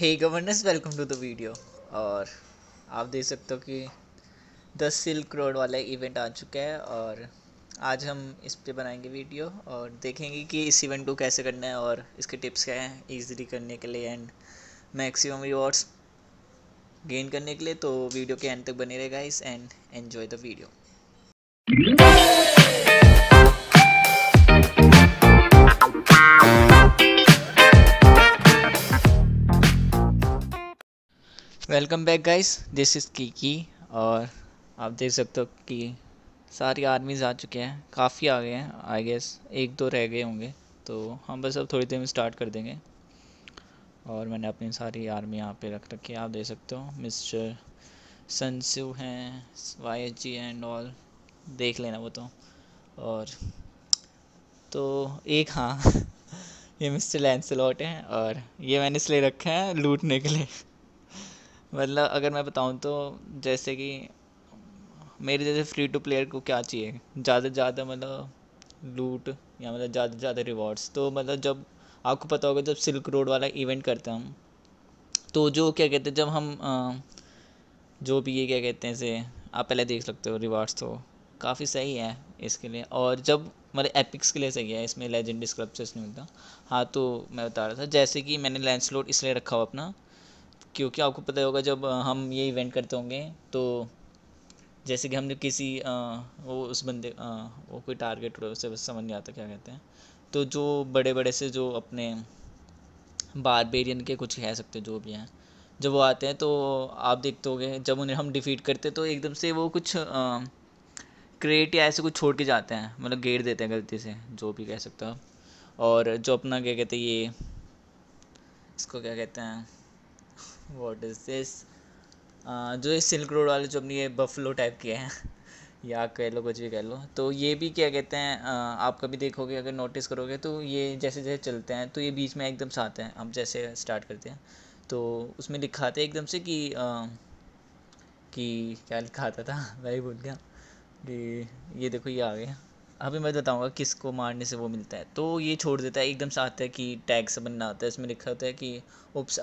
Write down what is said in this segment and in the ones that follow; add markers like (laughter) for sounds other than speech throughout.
hey governance welcome to the video और आप देख सकते हो कि द सिल्क रोड वाला इवेंट आ चुका है और आज हम इस पर बनाएंगे वीडियो और देखेंगे कि इस इवेंट को कैसे करना है और इसके टिप्स क्या हैं इजीली करने के लिए एंड मैक्सिमम रिवॉर्ड्स गेन करने के लिए तो वीडियो के एंड तक बने रहेगा इस and enjoy the video welcome back guys this is Kiki और आप देख सकते हो कि सारी आर्मीज़ आ चुके हैं काफ़ी आ गए हैं आई गेस एक दो रह गए होंगे तो हम बस अब थोड़ी देर में स्टार्ट कर देंगे और मैंने अपनी सारी आर्मी यहाँ पे रख रखी है आप देख सकते हो मिस्टर सनसू हैं Y H G and all देख लेना वो तो और तो एक हाँ (laughs) ये मिस्टर लैंसलॉट हैं और ये मैंने इसलिए रखा है लूटने के लिए मतलब अगर मैं बताऊँ तो जैसे कि मेरे जैसे फ्री टू प्लेयर को क्या चाहिए ज़्यादा से ज़्यादा मतलब लूट या मतलब ज़्यादा से ज़्यादा रिवॉर्ड्स तो मतलब जब आपको पता होगा जब सिल्क रोड वाला इवेंट करते हैं हम तो जो क्या कहते हैं जब हम आ, जो भी ये क्या कहते हैं से आप पहले देख सकते हो रिवॉर्ड्स तो काफ़ी सही है इसके लिए और जब मतलब एपिक्स के लिए सही है इसमें लेजेंड डिस्क्रप्स नहीं मिलता हाँ तो मैं बता रहा था जैसे कि मैंने लैंड इसलिए रखा हो अपना क्योंकि आपको पता होगा जब हम ये इवेंट करते होंगे तो जैसे कि हमने किसी आ, वो उस बंदे आ, वो कोई टारगेट हो उसे समझ नहीं आता क्या कहते हैं तो जो बड़े बड़े से जो अपने बारबेरियन के कुछ कह सकते जो भी हैं जब वो आते हैं तो आप देखते होंगे जब उन्हें हम डिफीट करते तो एकदम से वो कुछ क्रिएट या ऐसे कुछ छोड़ के जाते हैं मतलब गेर देते हैं गलती से जो भी कह सकते हो और जो अपना क्या कहते हैं ये इसको क्या कहते हैं वॉट इज़ दिस जो ये सिल्क रोड वाले जो अपनी ये बफलो टाइप के हैं (laughs) या कह लो कुछ भी कह लो तो ये भी क्या कहते हैं आप कभी देखोगे अगर नोटिस करोगे तो ये जैसे जैसे चलते हैं तो ये बीच में एकदम से आते हैं हम जैसे स्टार्ट करते हैं तो उसमें लिखाते एकदम से कि कि क्या लिखाता था (laughs) वही बोल भूल गया कि ये देखो ये आ गया अभी मैं बताऊंगा किसको मारने से वो मिलता है तो ये छोड़ देता है एकदम से आता है कि टैग से बनना होता है इसमें लिखा होता है कि उप्स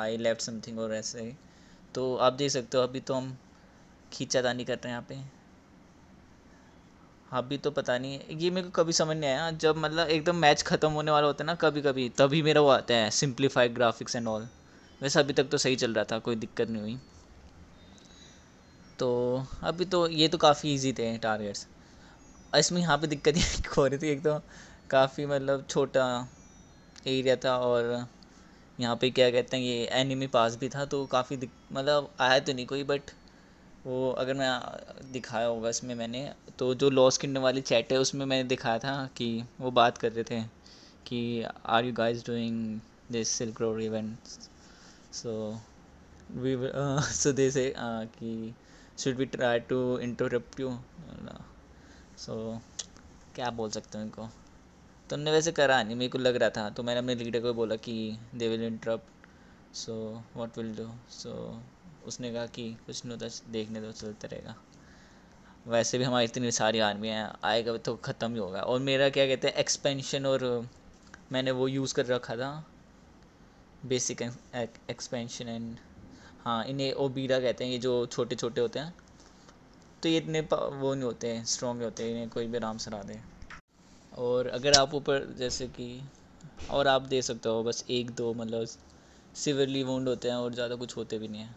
आई लेफ्ट समथिंग और ऐसे ही तो आप देख सकते हो अभी तो हम खींचा दानी कर रहे हैं यहाँ पे अभी तो पता नहीं ये मेरे को कभी समझ नहीं आया जब मतलब एकदम मैच ख़त्म होने वाला होता है ना कभी कभी तभी मेरा वो आता है सिंप्लीफाइड ग्राफिक्स एंड ऑल वैसे अभी तक तो सही चल रहा था कोई दिक्कत नहीं हुई तो अभी तो ये तो काफ़ी इजी थे टारगेट्स इसमें यहाँ पे दिक्कत (laughs) हो रही थी एक तो काफ़ी मतलब छोटा एरिया था और यहाँ पे क्या कहते हैं ये एनिमी पास भी था तो काफ़ी मतलब आया तो नहीं कोई बट वो अगर मैं दिखाया होगा इसमें मैंने तो जो लॉस किंगडम वाली चैट है उसमें मैंने दिखाया था कि वो बात कर रहे थे कि are you guys doing this silk road event so we so they say कि should we try to interrupt you so क्या बोल सकते हैं इनको तो हमने वैसे करा नहीं मेरे को लग रहा था तो मैंने अपने लीडर को बोला कि they will interrupt so what will do so उसने कहा कि कुछ नहीं होता देखने दो चलता रहेगा वैसे भी हमारी इतनी सारी आर्मी है आएगा तो ख़त्म ही होगा और मेरा क्या कहते हैं एक्सपेंशन और मैंने वो यूज़ कर रखा था बेसिक एक्सपेंशन एंड हाँ इन्हें बीरा कहते हैं ये जो छोटे छोटे होते हैं तो ये इतने वो नहीं होते स्ट्रॉन्ग होते हैं इन्हें कोई भी आराम से हरा दे और अगर आप ऊपर जैसे कि और आप दे सकते हो बस एक दो मतलब सिवियरली वाउंड होते हैं और ज़्यादा कुछ होते भी नहीं हैं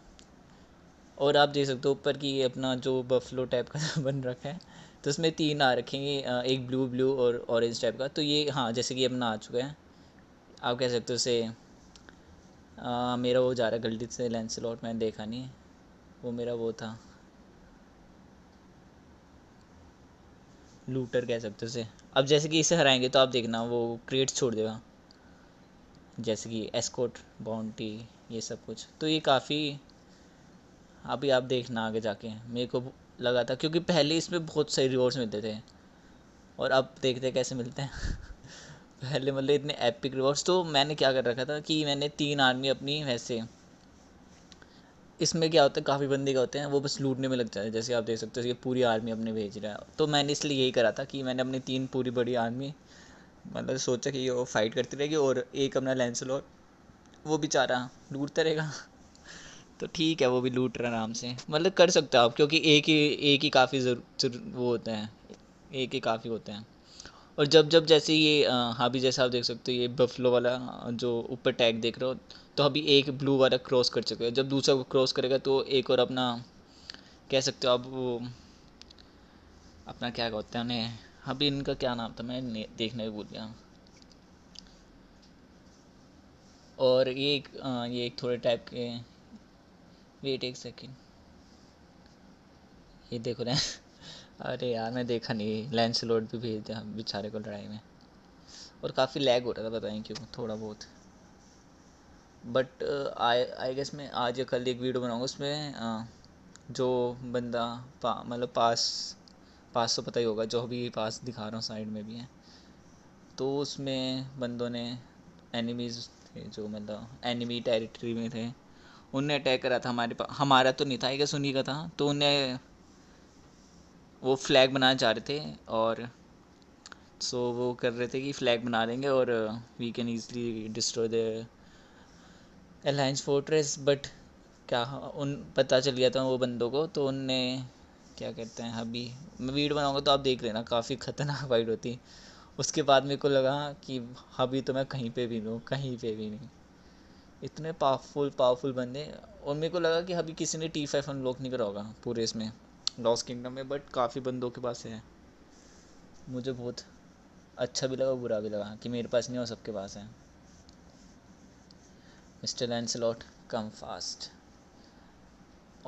और आप देख सकते हो ऊपर की अपना जो बफलो टाइप का (laughs) बन रखा है तो उसमें तीन आ रखेंगे एक ब्लू ब्लू और ऑरेंज टाइप का तो ये हाँ जैसे कि अपना आ चुका है आप कह सकते हो उसे मेरा वो जा रहा है गलती से लेंसलॉट मैंने देखा नहीं वो मेरा वो था लूटर कह सकते हो उसे अब जैसे कि इसे हराएंगे तो आप देखना वो क्रेट छोड़ देगा जैसे कि एस्कोट बाउंटी ये सब कुछ तो ये काफ़ी अभी आप देखना आगे जाके मेरे को लगा था क्योंकि पहले इसमें बहुत सही रिवॉर्ड्स मिलते थे और अब देखते कैसे मिलते हैं (laughs) पहले मतलब इतने एपिक रिवॉर्ड्स तो मैंने क्या कर रखा था कि मैंने तीन आर्मी अपनी वैसे इसमें क्या होता है काफ़ी बंदे क्या होते हैं वो बस लूटने में लग जाते हैं जैसे आप देख सकते हो ये पूरी आर्मी अपने भेज रहा है तो मैंने इसलिए यही करा था कि मैंने अपनी तीन पूरी बड़ी आर्मी मतलब सोचा कि वो फाइट करती रहेगी और एक अपना लेंसल और वो बेचारा लूटता रहेगा (laughs) तो ठीक है वो भी लूट रहा आराम से मतलब कर सकते हो आप क्योंकि एक ही एक ही काफ़ी जरूर वो होते हैं एक ही काफ़ी होते हैं और जब जब जैसे ये हाँ भी जैसा आप देख सकते हो ये बफलो वाला जो ऊपर टैग देख रहे हो तो अभी एक ब्लू वाला क्रॉस कर चुका है जब दूसरा क्रॉस करेगा तो एक और अपना कह सकते हो आप वो अपना क्या कहते हैं उन्हें अभी इनका क्या नाम था मैं देखने भूल गया और ये एक ये एक थोड़े टाइप के वेट एक सेकेंड ये देखो रहे हैं अरे यार मैं देखा नहीं लेंस लोड भी भेज दिया बेचारे को लड़ाई में और काफ़ी लैग हो रहा था बताएं क्यों थोड़ा बहुत बट आई आई गेस मैं आज या कल एक वीडियो बनाऊंगा उसमें आ, uh, जो बंदा पा, मतलब पास पास तो पता ही होगा जो भी पास दिखा रहा हूँ साइड में भी है तो उसमें बंदों ने एनिमीज़ थे जो मतलब एनिमी टेरिटरी में थे उनने अटैक करा था हमारे पास हमारा तो नहीं था आई गेस उन्हीं का था तो उन्हें वो फ्लैग बनाना चाह रहे थे और सो so, वो कर रहे थे कि फ्लैग बना देंगे और we can easily destroy the alliance fortress but क्या उन पता चल गया था वो बंदों को तो उनने क्या कहते हैं अभी मैं वीडियो बनाऊंगा तो आप देख लेना काफ़ी ख़तरनाक वाइड (laughs) होती उसके बाद मेरे को लगा कि अभी तो मैं कहीं पे भी लूँ कहीं पे भी नहीं इतने पावरफुल पावरफुल बंदे और मेरे को लगा कि अभी किसी ने टी फाइव अनलॉक नहीं करा होगा पूरे इसमें लॉस्ट किंगडम में बट काफ़ी बंदों के पास है मुझे बहुत अच्छा भी लगा बुरा भी लगा कि मेरे पास नहीं हो सबके पास है मिस्टर लैंसलॉट कम फास्ट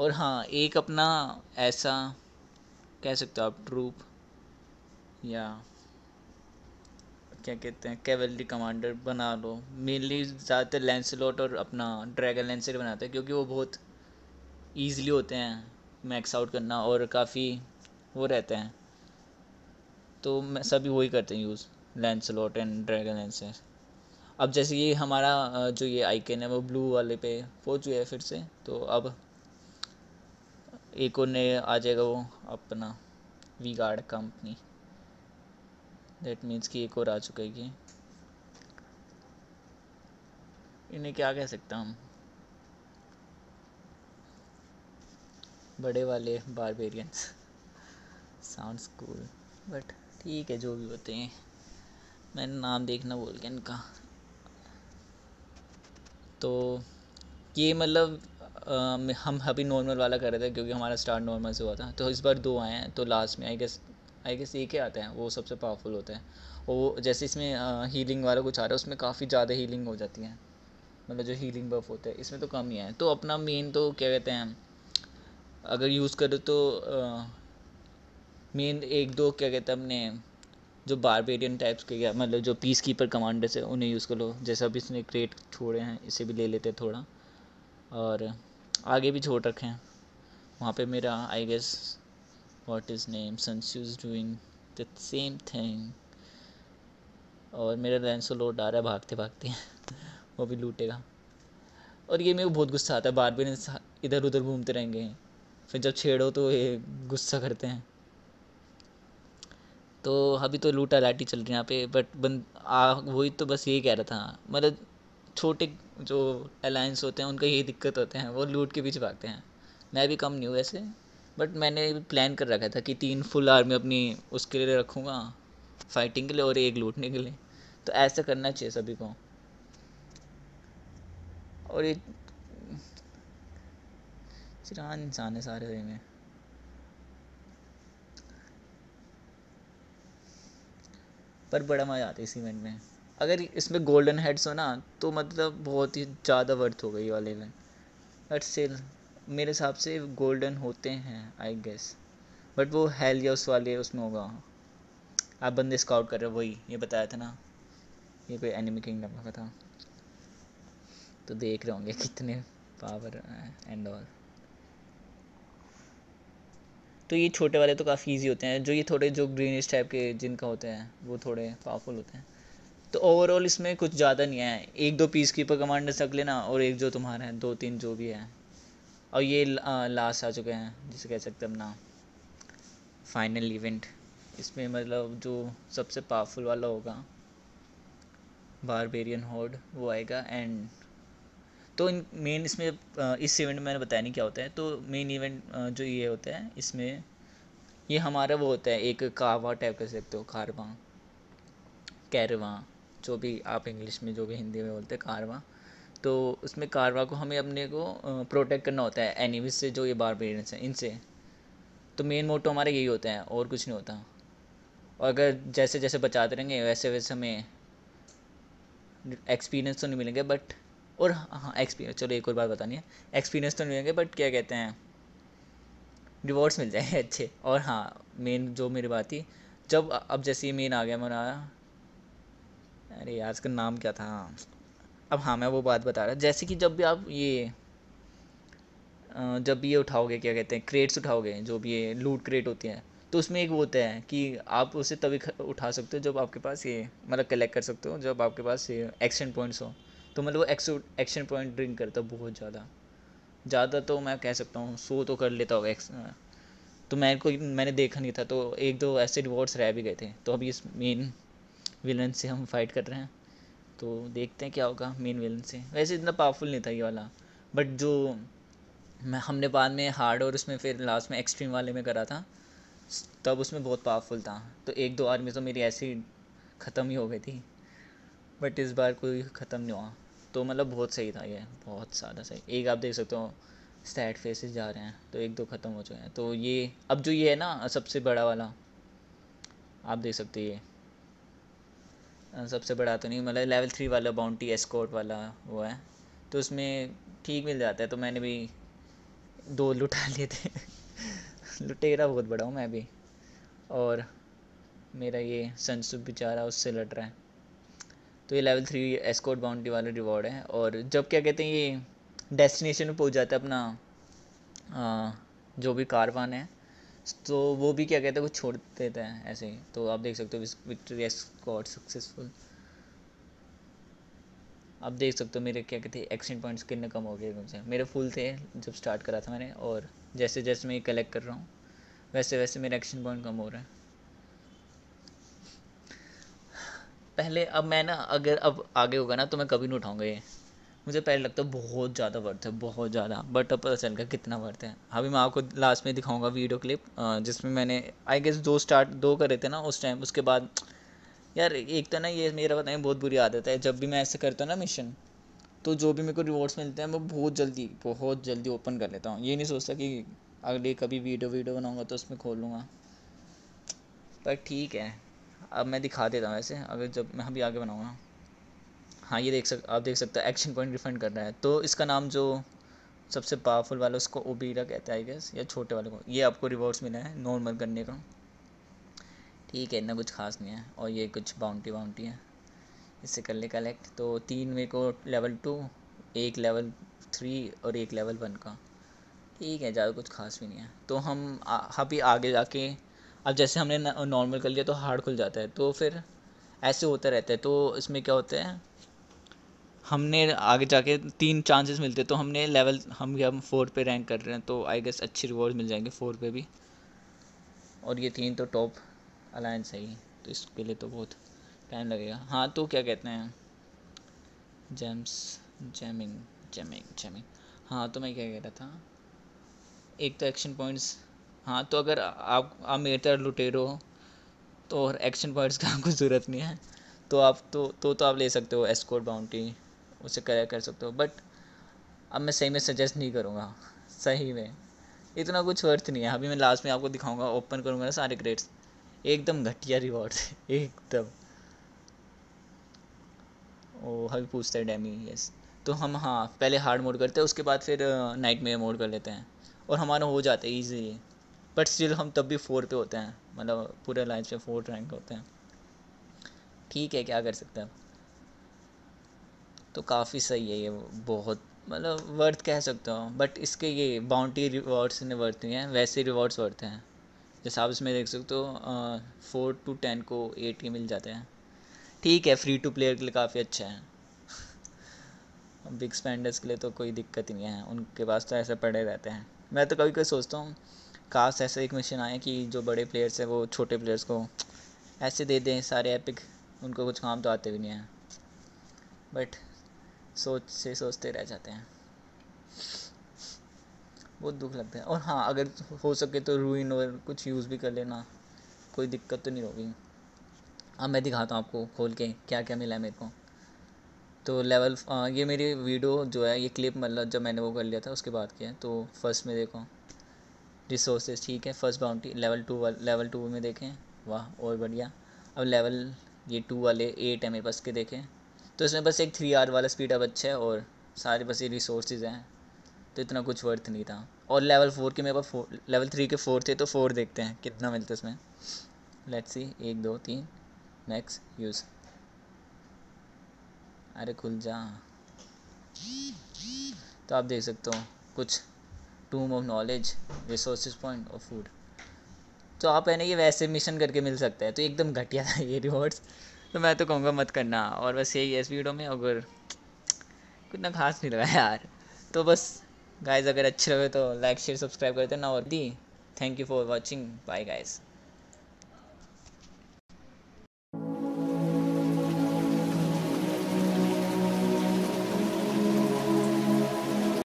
और हाँ एक अपना ऐसा कह सकते हो आप ट्रूप या क्या कहते हैं कैवलरी कमांडर बना लो मेनली ज़्यादातर लैंसलॉट और अपना ड्रैगन लैंसर बनाते हैं क्योंकि वो बहुत ईजिली होते हैं मैक्स आउट करना और काफ़ी वो रहते हैं तो मैं सभी वही करते हैं use lens lot and dragon lenses अब जैसे ये हमारा जो ये आइकन है वो ब्लू वाले पे पहुँच गया है फिर से तो अब एक और नए आ जाएगा वो अपना vanguard company that means कि एक और आ चुका है ये इन्हें क्या कह सकता हम बड़े वाले बारबेरियंस साउंड स्कूल बट ठीक है जो भी होते हैं मैंने नाम देखना बोल गया इनका तो ये मतलब हम अभी नॉर्मल वाला कर रहे थे क्योंकि हमारा स्टार्ट नॉर्मल से हुआ था तो इस बार दो आए हैं तो लास्ट में आई गेस आई गेस एक ही आते हैं वो सबसे पावरफुल होते हैं और जैसे इसमें हीलिंग वाला कुछ आ रहा है उसमें काफ़ी ज़्यादा हीलिंग हो जाती है मतलब जो हीलिंग बफ होते हैं इसमें तो कम ही है तो अपना मेन तो क्या कहते हैं अगर यूज़ करो तो मेन एक दो क्या कहते हैं अपने जो बारबेरियन टाइप्स के क्या मतलब जो पीस कीपर कमांडर्स है उन्हें यूज़ कर लो जैसे अभी इसने क्रेट छोड़े हैं इसे भी ले लेते हैं थोड़ा और आगे भी छोड़ रखे हैं वहाँ पे मेरा I guess what is name सनसू is doing the same thing और मेरा लेंसो लोड आ रहा है भागते भागते (laughs) वो भी लूटेगा और ये मेरे को बहुत गुस्सा आता है बार बार इधर उधर घूमते रहेंगे फिर जब छेड़ो तो ये गुस्सा करते हैं तो अभी तो लूटा लाटी चल रही है यहाँ पे बट बंद वही तो बस यही कह रहा था मतलब छोटे जो अलायंस होते हैं उनका यही दिक्कत होते हैं वो लूट के पीछे भागते हैं मैं भी कम नहीं हूँ वैसे बट मैंने प्लान कर रखा था कि तीन फुल आर्मी अपनी उसके लिए रखूँगा फाइटिंग के लिए और एक लूटने के लिए तो ऐसा करना चाहिए सभी को और एक चिरान इंसान है सारे सही में पर बड़ा मज़ा आता है इस इवेंट में अगर इसमें गोल्डन हेड्स हो ना तो मतलब बहुत ही ज़्यादा वर्थ हो गई वाले इवेंट बट स्टिल मेरे हिसाब से गोल्डन होते हैं आई गेस बट वो हेल या उस वाले उसमें होगा आप बंदे स्काउट कर रहे हो वही ये बताया था ना ये कोई एनिमी किंगडम का था तो देख रहे होंगे कितने पावर एंड ऑल तो ये छोटे वाले तो काफ़ी ईजी होते हैं जो ये थोड़े जो ग्रीनिश टाइप के जिनका होते हैं वो थोड़े पावरफुल होते हैं तो ओवरऑल इसमें कुछ ज़्यादा नहीं है एक दो पीस कीपर कमांडर रख लेना और एक जो तुम्हारा है दो तीन जो भी है और ये लास्ट आ चुके हैं जिसे कह सकते हैं अपना फाइनल इवेंट इसमें मतलब जो सबसे पावरफुल वाला होगा बारबेरियन होड वो आएगा एंड तो इन मेन इसमें इस इवेंट में मैंने बताया नहीं क्या होता है तो मेन इवेंट जो ये होता है इसमें ये हमारा वो होता है एक कावा टाइप कर सकते हो कारवा कैरवा जो भी आप इंग्लिश में जो भी हिंदी में बोलते हैं कारवा तो उसमें कारवा को हमें अपने को प्रोटेक्ट करना होता है एनिविस से जो ये बारबेरियंस हैं इनसे तो मेन मोटो हमारा यही होता है और कुछ नहीं होता और अगर जैसे जैसे बचाते रहेंगे वैसे वैसे हमें एक्सपीरियंस तो नहीं मिलेंगे बट और हाँ एक्सपीरियंस हाँ, चलो एक और बात बतानी है एक्सपीरियंस तो नहीं होंगे बट क्या कहते हैं रिवॉर्ड्स मिल जाएंगे (laughs) अच्छे और हाँ मेन जो मेरी बात थी जब अब जैसे ही मेन आ गया मना अरे यार इसका नाम क्या था अब हाँ मैं वो बात बता रहा जैसे कि जब भी आप ये जब भी ये उठाओगे क्या कहते हैं क्रेट्स उठाओगे जो भी ये लूट क्रेट होती है तो उसमें एक वो होता है कि आप उसे तभी उठा सकते हो जब आपके पास ये मतलब कलेक्ट कर सकते हो जब आपके पास ये एक्शन पॉइंट्स हो तो मतलब वो एक्सो एक्शन पॉइंट ड्रिंक करता बहुत ज़्यादा ज़्यादा तो मैं कह सकता हूँ सो तो कर लेता होगा तो मैं कोई मैंने देखा नहीं था तो एक दो ऐसे रिवॉर्ड्स रह भी गए थे तो अभी इस मेन विलन से हम फाइट कर रहे हैं तो देखते हैं क्या होगा मेन विलन से वैसे इतना पावरफुल नहीं था ये वाला बट जो मैं हमने बाद में हार्ड और उसमें फिर लास्ट में एक्सट्रीम वाले में करा था तब उसमें बहुत पावरफुल था तो एक दो आर्मी तो मेरी ऐसी ख़त्म ही हो गई थी बट इस बार कोई ख़त्म नहीं हुआ तो मतलब बहुत सही था ये बहुत ज़्यादा सही एक आप देख सकते हो सैड फेसेस जा रहे हैं तो एक दो ख़त्म हो चुके हैं तो ये अब जो ये है ना सबसे बड़ा वाला आप देख सकते ये सबसे बड़ा तो नहीं मतलब लेवल थ्री वाला बाउंटी एस्कोट वाला वो है तो उसमें ठीक मिल जाता है तो मैंने भी दो लुटा लिए थे (laughs) लुटेरा बहुत बड़ा हूँ मैं भी और मेरा ये संसुप बेचारा उससे लड़ रहा है तो ये लेवल थ्री एस्कोट बाउंड्री वाला रिवॉर्ड है और जब क्या कहते हैं ये डेस्टिनेशन में पहुँच जाता है अपना आ, जो भी कारवान है तो वो भी क्या कहते हैं वो छोड़ देता है ऐसे ही तो आप देख सकते हो विक्ट्री एस्कॉट सक्सेसफुल आप देख सकते हो मेरे क्या कहते हैं एक्सीडेंट पॉइंट्स कितने कम हो गए एकदम से मेरे फुल थे जब स्टार्ट करा था मैंने और जैसे जैसे मैं ये कलेक्ट कर रहा हूँ वैसे वैसे मेरा एक्शन पॉइंट कम हो रहा है पहले अब मैं ना अगर अब आगे होगा ना तो मैं कभी नहीं उठाऊँगा ये मुझे पहले लगता है बहुत ज़्यादा वर्थ है बहुत ज़्यादा बट अब पता चल गया कितना वर्थ है हाँ, अभी मैं आपको लास्ट में दिखाऊँगा वीडियो क्लिप जिसमें मैंने आई गेस दो स्टार्ट दो करे थे ना उस टाइम उसके बाद यार एक तो ना ये मेरा पता बहुत बुरी आदत है जब भी मैं ऐसे करता हूँ ना मिशन तो जो भी मेरे को रिवॉर्ड्स मिलते हैं मैं बहुत जल्दी बहुत जल्दी ओपन कर लेता हूँ ये नहीं सोचता कि अगले कभी वीडियो वीडियो बनाऊँगा तो उसमें खोलूँगा पर ठीक है अब मैं दिखा देता हूँ ऐसे अगर जब मैं अभी आगे बनाऊँगा हाँ ये देख सक आप देख सकते हो एक्शन पॉइंट रिफंड कर रहा है तो इसका नाम जो सबसे पावरफुल वाला उसको ओबीरा कहते हैं आई गेस या छोटे वाले को ये आपको रिवॉर्ड्स मिला है नॉर्मल करने का ठीक है इतना कुछ खास नहीं है और ये कुछ बाउंटी बाउंटी है इससे कर ले कलेक्ट तो तीन में को लेवल टू एक लेवल थ्री और एक लेवल वन का ठीक है ज़्यादा कुछ खास भी नहीं है तो हम अभी आगे जाके अब जैसे हमने नॉर्मल कर लिया तो हार्ड खुल जाता है तो फिर ऐसे होता रहता है तो इसमें क्या होता है हमने आगे जाके तीन चांसेस मिलते तो हमने लेवल हम हम फोर पे रैंक कर रहे हैं तो आई गेस अच्छे रिवॉर्ड मिल जाएंगे फोर पे भी और ये तीन तो टॉप अलायंस है ही तो इसके लिए तो बहुत टाइम लगेगा हाँ तो क्या कहते हैं जेम्स जैमिंग जैमिंग जैमिंग हाँ तो मैं क्या कह रहा था एक तो एक्शन पॉइंट्स हाँ तो अगर आप आप मेरी तरह लुटेरो हो तो और एक्शन पॉइंट्स का आपको ज़रूरत नहीं है तो आप तो तो तो आप ले सकते हो एस्कोर्ट बाउंटी उसे कर कर सकते हो बट अब मैं सही में सजेस्ट नहीं करूँगा सही में इतना कुछ वर्थ नहीं है अभी मैं लास्ट में आपको दिखाऊंगा ओपन करूँगा ना सारे ग्रेड्स एकदम घटिया रिवॉर्ड (laughs) एकदम ओ अभी पूछते हैं डैमी यस तो हम हाँ पहले हार्ड मोड करते हैं उसके बाद फिर नाइट में मोड कर लेते हैं और हमारा हो जाता है ईजी बट स्टिल हम तब भी फोर पे होते हैं मतलब पूरे लाइफ में फोर्थ रैंक होते हैं ठीक है क्या कर सकते हैं तो काफ़ी सही है ये बहुत मतलब वर्थ कह सकते हो बट इसके ये बाउंड्री रिवॉर्ड्स ने वर्थ हुई हैं वैसे रिवॉर्ड्स वर्थ हैं जैसे आप इसमें देख सकते हो फोर टू टेन को एट के मिल जाते हैं ठीक है फ्री टू प्लेयर के लिए काफ़ी अच्छा है बिग स्पेंडर्स के लिए तो कोई दिक्कत ही नहीं है उनके पास तो ऐसे पड़े रहते हैं मैं तो कभी कभी सोचता हूँ काश ऐसा एक मशीन आए कि जो बड़े प्लेयर्स हैं वो छोटे प्लेयर्स को ऐसे दे दें सारे एपिक उनको कुछ काम तो आते भी नहीं हैं बट सोच से सोचते रह जाते हैं बहुत दुख लगता है और हाँ अगर हो सके तो रूइन और कुछ यूज़ भी कर लेना कोई दिक्कत तो नहीं होगी अब हाँ, मैं दिखाता हूँ आपको खोल के क्या क्या मिला है मेरे को तो लेवल आ, हाँ, ये मेरी वीडियो जो है ये क्लिप मतलब जब मैंने वो कर लिया था उसके बाद की है तो फर्स्ट में देखो रिसोर्सेज ठीक है first boundary level two level two में देखें वाह और बढ़िया अब लेवल ये टू वाले एट है मेरे पास के देखें तो इसमें बस एक थ्री आर वाला स्पीड अब अच्छा है और सारे बस ये रिसोर्सेज हैं तो इतना कुछ वर्थ नहीं था और लेवल फोर के मेरे पास लेवल थ्री के फोर थे तो फोर देखते हैं कितना मिलता है इसमें लेट्स सी एक दो तीन मैक्स यूज़ अरे खुल जा तो आप देख सकते हो कुछ tomb of knowledge resource point और फूड तो आप है ना ये वैसे मिशन करके मिल सकता है तो एकदम घटिया था ये रिवॉर्ड्स तो मैं तो कहूँगा मत करना और बस यही है इस वीडियो में अगर कुछ ना खास नहीं लगा यार तो बस गाइज अगर अच्छे लगे तो लाइक शेयर सब्सक्राइब करते ना और दी thank you for watching bye guys